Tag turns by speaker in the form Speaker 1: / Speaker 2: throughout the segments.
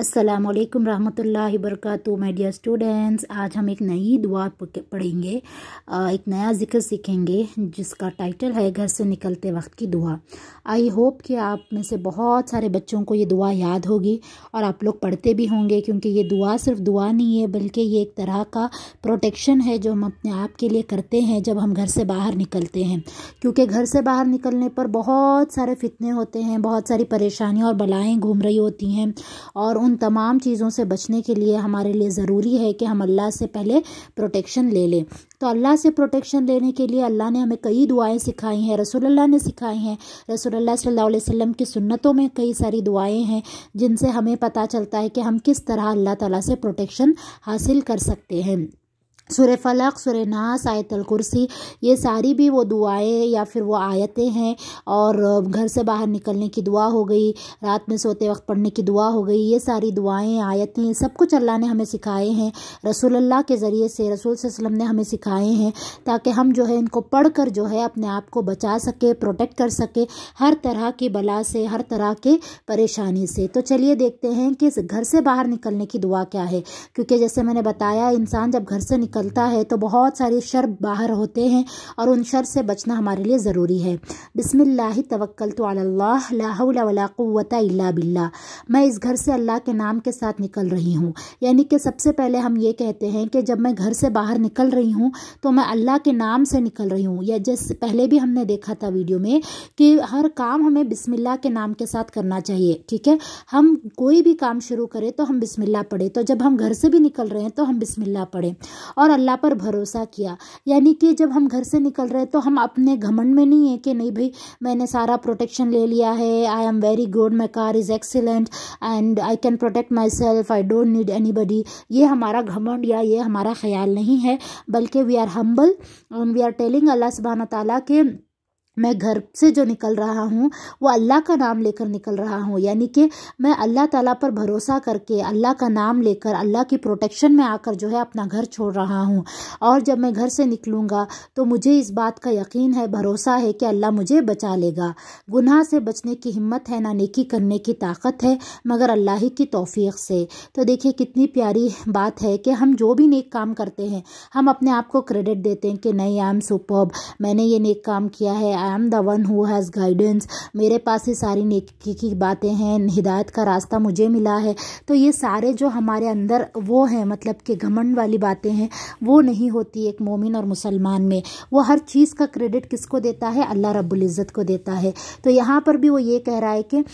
Speaker 1: अस्सलाम वालेकुम रहमतुल्लाहि वबरकatuh माय डियर स्टूडेंट्स आज हम एक नई दुआ पढ़ेंगे एक नया जिक्र सीखेंगे जिसका टाइटल है घर से निकलते वक्त की दुआ आई होप कि आप में से बहुत सारे बच्चों को ये दुआ याद होगी और आप लोग पढ़ते भी होंगे क्योंकि ये दुआ सिर्फ दुआ नहीं है बल्कि ये एक तरह का प्रोटेक्शन है जो हम अपने आप के लिए करते हैं जब हम घर से बाहर निकलते हैं क्योंकि घर से बाहर निकलने पर बहुत सारे फितने होते हैं बहुत सारी परेशानियाँ और बलाएँ घूम रही होती हैं और उन उन तमाम चीज़ों से बचने के लिए हमारे लिए ज़रूरी है कि हम अल्लाह से पहले प्रोटेक्शन ले लें तो अल्लाह से प्रोटेक्शन लेने के लिए अल्लाह ने हमें कई दुआएं सिखाई हैं रसोल्ला ने सिखाई हैं रसोल्ला सल्लल्लाहु की सुन्नतों में कई सारी दुआएँ हैं जिनसे हमें पता चलता है कि हम किस तरह अल्लाह तला से प्रोटेक्शन हासिल कर सकते हैं सुर फ़लक सुर नास आयतल कुर्सी ये सारी भी वो दुआएं या फिर वो आयतें हैं और घर से बाहर निकलने की दुआ हो गई रात में सोते वक्त पढ़ने की दुआ हो गई ये सारी दुआएं आयतें सब कुछ अल्लाह ने हमें सिखाए हैं रसूल अल्लाह के ज़रिए से रसूल वसलम ने हमें सिखाए हैं ताकि हम जो है इनको पढ़ कर जो है अपने आप को बचा सके प्रोटेक्ट कर सके हर तरह की बला से हर तरह के परेशानी से तो चलिए देखते हैं कि घर से बाहर निकलने की दुआ क्या है क्योंकि जैसे मैंने बताया इंसान जब घर से निकल निकलता है तो बहुत सारे शर बाहर होते हैं और उन शर से बचना हमारे लिए ज़रूरी है बिसमिल्ल तवक्ल तो अल्लाहवलावत बिल्ला मैं इस घर से अल्लाह के नाम के साथ निकल रही हूँ यानी कि सबसे पहले हम ये कहते हैं कि जब मैं घर से बाहर निकल रही हूँ तो मैं अल्लाह के नाम से निकल रही हूँ या जैसे पहले भी हमने देखा था वीडियो में कि हर काम हमें बिसमिल्ला के नाम के साथ करना चाहिए ठीक है हम कोई भी काम शुरू करें तो हम बिसमिल्ला पढ़ें तो जब हम घर से भी निकल रहे हैं तो हम बिसमिल्ला पढ़ें और और अल्लाह पर भरोसा किया यानी कि जब हम घर से निकल रहे तो हम अपने घमंड में नहीं है कि नहीं भाई मैंने सारा प्रोटेक्शन ले लिया है I am very good my car is excellent and I can protect myself I don't need anybody ये हमारा घमंड या ये हमारा ख्याल नहीं है बल्कि we are humble and we are telling अल्लाह सुबहाना ताली के मैं घर से जो निकल रहा हूँ वो अल्लाह का नाम लेकर निकल रहा हूँ यानी कि मैं अल्लाह ताला पर भरोसा करके अल्लाह का नाम लेकर अल्लाह की प्रोटेक्शन में आकर जो है अपना घर छोड़ रहा हूँ और जब मैं घर से निकलूँगा तो मुझे इस बात का यकीन है भरोसा है कि अल्लाह मुझे बचा लेगा गुनाह से बचने की हिम्मत है ना नेकी करने की ताकत है मगर अल्लाह ही की तोफ़ी से तो देखिए कितनी प्यारी बात है कि हम जो भी नेक काम करते हैं हम अपने आप को क्रेडिट देते हैं कि नहीं आई एम सुपर्ब मैंने ये नेक काम किया है am the one who has guidance मेरे पास ये सारी नेकी की बातें हैं हिदायत का रास्ता मुझे मिला है तो ये सारे जो हमारे अंदर वो हैं मतलब कि घमंड वाली बातें हैं वो नहीं होती एक मोमिन और मुसलमान में वो हर चीज़ का क्रेडिट किसको देता है अल्लाह रबुल्ज़त को देता है तो यहाँ पर भी वो ये कह रहा है कि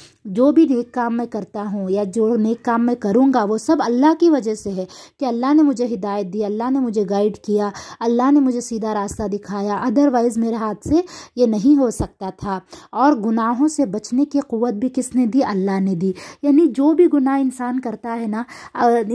Speaker 1: जो भी नेक काम मैं करता हूँ या जो नेक काम मैं करूँगा वो सब अल्लाह की वजह से है कि अल्लाह ने मुझे हिदायत दी अल्लाह ने मुझे गाइड किया अल्लाह ने मुझे सीधा रास्ता दिखाया अदरवाइज़ मेरे हाथ से ये नहीं नहीं हो सकता था और गुनाहों से बचने की क़वत भी किसने दी अल्लाह ने दी यानी जो भी गुनाह इंसान करता है ना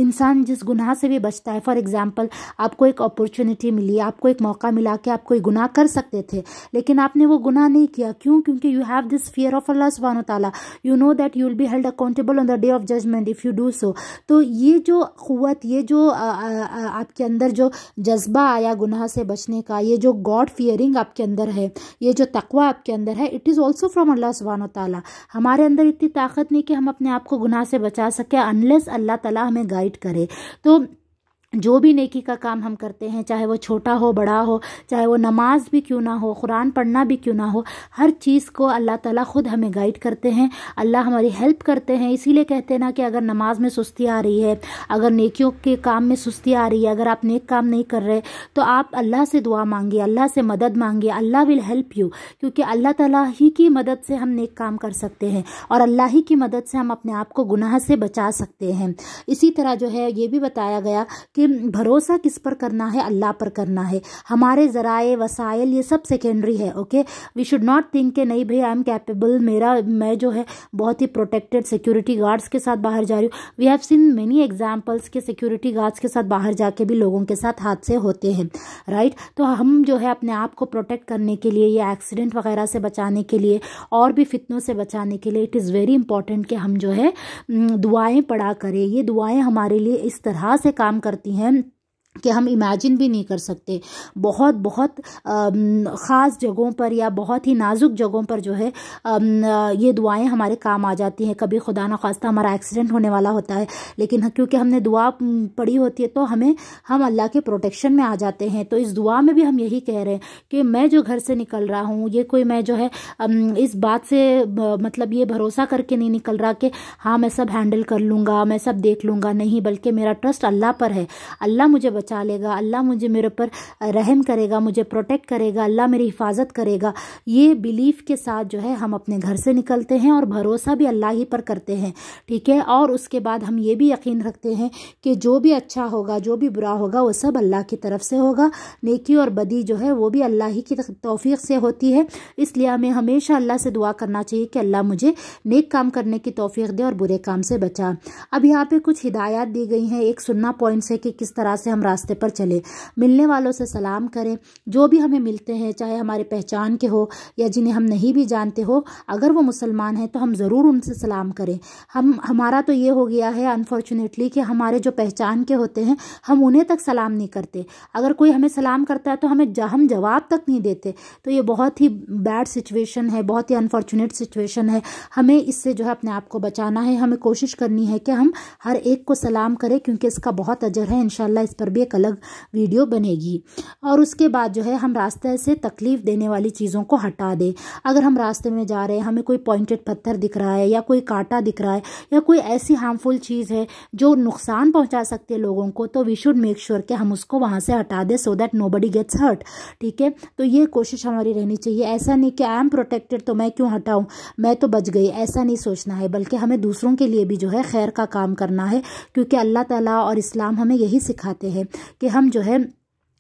Speaker 1: इंसान जिस गुनाह से भी बचता है फॉर एग्ज़ाम्पल आपको एक अपॉर्चुनिटी मिली आपको एक मौका मिला कि आप कोई गुनाह कर सकते थे लेकिन आपने वो गुनाह नहीं किया क्यों क्योंकि you have this fear of अल्लाह सुबहान तला you know that you will be held accountable on the day of judgment if you do so तो ये जो क़वत ये जो आपके अंदर जो जज्बा आया गुनाह से बचने का ये जो गॉड फियरिंग आपके अंदर है ये जो तकवा आपके अंदर है इट इज़ ऑल्सो फ्राम अल्लाह सुबहान तला हमारे अंदर इतनी ताकत नहीं कि हम अपने आप को गुनाह से बचा सकें अनलेस अल्लाह तला हमें गाइड करे तो जो भी नेकी का काम हम करते हैं चाहे वो छोटा हो बड़ा हो चाहे वो नमाज भी क्यों ना हो कुरान पढ़ना भी क्यों ना हो हर चीज़ को अल्लाह ताला ख़ुद हमें गाइड करते हैं अल्लाह हमारी हेल्प करते हैं इसीलिए कहते हैं ना कि अगर नमाज में सुस्ती आ रही है अगर नेकियों के काम में सुस्ती आ रही है अगर आप नेक काम नहीं कर रहे तो आप अल्लाह से दुआ मांगिए अल्लाह से मदद मांगिए अल्लाह विल हेल्प यू क्योंकि अल्लाह ताला ही की मदद से हम नेक काम कर सकते हैं और अल्लाह ही की मदद से हम अपने आप को गुनाह से बचा सकते हैं इसी तरह जो है ये भी बताया गया कि कि भरोसा किस पर करना है अल्लाह पर करना है हमारे ज़राए वसायल ये सब सेकेंडरी है okay we should not think के नहीं भाई आई एम कैपेबल मेरा मैं जो है बहुत ही प्रोटेक्टेड सिक्योरिटी गार्ड्स के साथ बाहर जा रही हूँ we have seen many examples के सिक्योरिटी गार्ड्स के साथ बाहर जाके भी लोगों के साथ हादसे होते हैं राइट तो हम जो है अपने आप को प्रोटेक्ट करने के लिए या एक्सीडेंट वगैरह से बचाने के लिए और भी फितनों से बचाने के लिए इट इज़ वेरी इंपॉर्टेंट कि हम जो है दुआएं पढ़ा करें ये दुआएं हमारे लिए इस तरह से काम करती हैं कि हम इमेजिन भी नहीं कर सकते बहुत बहुत ख़ास जगहों पर या बहुत ही नाजुक जगहों पर जो है ये दुआएं हमारे काम आ जाती हैं कभी खुदा न खास्ता हमारा एक्सीडेंट होने वाला होता है लेकिन हाँ, क्योंकि हमने दुआ पढ़ी होती है तो हमें हम अल्लाह के प्रोटेक्शन में आ जाते हैं तो इस दुआ में भी हम यही कह रहे हैं कि मैं जो घर से निकल रहा हूँ ये कोई मैं जो है इस बात से मतलब ये भरोसा करके नहीं निकल रहा कि हाँ मैं सब हैंडल कर लूँगा मैं सब देख लूँगा नहीं बल्कि मेरा ट्रस्ट अल्लाह पर है अल्लाह मुझे बचा लेगा अल्लाह मुझे मेरे ऊपर रहम करेगा मुझे प्रोटेक्ट करेगा अल्लाह मेरी हिफाजत करेगा ये बिलीफ के साथ जो है हम अपने घर से निकलते हैं और भरोसा भी अल्लाह ही पर करते हैं ठीक है और उसके बाद हम ये भी यकीन रखते हैं कि जो भी अच्छा होगा जो भी बुरा होगा वह सब अल्लाह की तरफ से होगा नेकी और बदी जो है वो भी अल्लाह ही की तोफ़ी से होती है इसलिए हमें हमेशा अल्लाह से दुआ करना चाहिए कि अल्लाह मुझे नेक काम करने की तोफ़ी दे और बुरे काम से बचा अब यहाँ पे कुछ हिदायत दी गई हैं एक सुनना पॉइंट्स है कि किस तरह से हम रास्ते पर चले मिलने वालों से सलाम करें जो भी हमें मिलते हैं चाहे हमारे पहचान के हो या जिन्हें हम नहीं भी जानते हो अगर वो मुसलमान हैं तो हम ज़रूर उनसे सलाम करें हम हमारा तो ये हो गया है अनफॉर्चुनेटली कि हमारे जो पहचान के होते हैं हम उन्हें तक सलाम नहीं करते अगर कोई हमें सलाम करता है तो हमें हम जवाब तक नहीं देते तो ये बहुत ही बैड सिचुएशन है बहुत ही अनफॉर्चुनेट सिचुएशन है हमें इससे जो है अपने आप को बचाना है हमें कोशिश करनी है कि हम हर एक को सलाम करें क्योंकि इसका बहुत अजर है इन इस पर भी भी एक अलग वीडियो बनेगी और उसके बाद जो है हम रास्ते से तकलीफ़ देने वाली चीज़ों को हटा दें अगर हम रास्ते में जा रहे हैं हमें कोई पॉइंटेड पत्थर दिख रहा है या कोई कांटा दिख रहा है या कोई ऐसी हार्मफुल चीज़ है जो नुकसान पहुँचा सकती है लोगों को तो वी शुड मेक श्योर कि हम उसको वहाँ से हटा दें so that nobody gets hurt ठीक है तो ये कोशिश हमारी रहनी चाहिए ऐसा नहीं कि आई एम प्रोटेक्टेड तो मैं क्यों हटाऊँ मैं तो बच गई ऐसा नहीं सोचना है बल्कि हमें दूसरों के लिए भी जो है खैर का काम करना है क्योंकि अल्लाह ताला और इस्लाम हमें यही सिखाते हैं कि हम जो है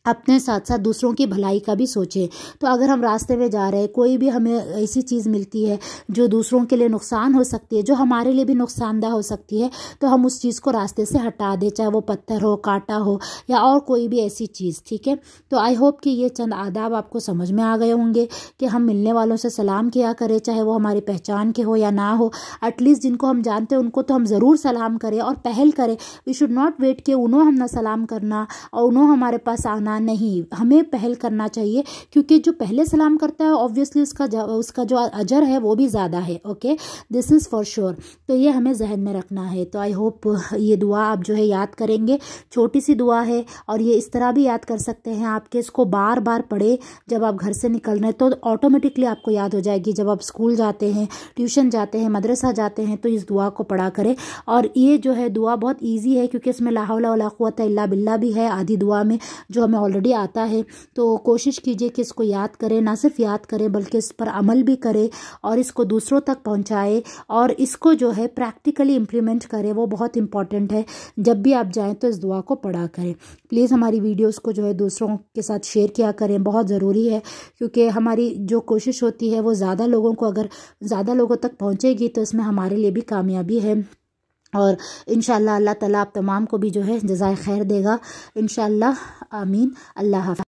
Speaker 1: अपने साथ साथ दूसरों की भलाई का भी सोचें तो अगर हम रास्ते में जा रहे हैं कोई भी हमें ऐसी चीज़ मिलती है जो दूसरों के लिए नुकसान हो सकती है जो हमारे लिए भी नुकसानदेह हो सकती है तो हम उस चीज़ को रास्ते से हटा दें चाहे वो पत्थर हो कांटा हो या और कोई भी ऐसी चीज़ ठीक है तो आई होप कि ये चंद आदाब आपको समझ में आ गए होंगे कि हम मिलने वालों से सलाम किया करें चाहे वो हमारी पहचान के हो या ना हो एटलीस्ट जिनको हम जानते हैं उनको तो हम ज़रूर सलाम करें और पहल करें वी शुड नॉट वेट कि उन्हों हमने सलाम करना और उन्हों हमारे पास आना करना नहीं हमें पहल करना चाहिए क्योंकि जो पहले सलाम करता है ऑब्वियसली उसका उसका जो अजर है वो भी ज़्यादा है okay this is for sure तो ये हमें जहन में रखना है तो आई होप ये दुआ आप जो है याद करेंगे छोटी सी दुआ है और ये इस तरह भी याद कर सकते हैं आपके इसको बार बार पढ़े जब आप घर से निकल रहे हैं तो ऑटोमेटिकली आपको याद हो जाएगी जब आप स्कूल जाते हैं ट्यूशन जाते हैं मदरसा जाते हैं तो इस दुआ को पढ़ा करें और ये जो है दुआ बहुत ईजी है क्योंकि इसमें लाहौल वला क़ुत अल्ला बिल्ला भी है आधी दुआ में जो हमें ऑलरेडी आता है तो कोशिश कीजिए कि इसको याद करें ना सिर्फ याद करें बल्कि इस पर अमल भी करें और इसको दूसरों तक पहुँचाए और इसको जो है प्रैक्टिकली इम्प्लीमेंट करें वो बहुत इंपॉर्टेंट है जब भी आप जाएँ तो इस दुआ को पढ़ा करें प्लीज़ हमारी वीडियोज़ को जो है दूसरों के साथ शेयर किया करें बहुत ज़रूरी है क्योंकि हमारी जो कोशिश होती है वो ज़्यादा लोगों को अगर ज़्यादा लोगों तक पहुँचेगी तो इसमें हमारे लिए भी कामयाबी है और इन अल्लाह ताला आप तमाम को भी जो है जजाय खैर देगा इन आमीन अल्लाह हाफ़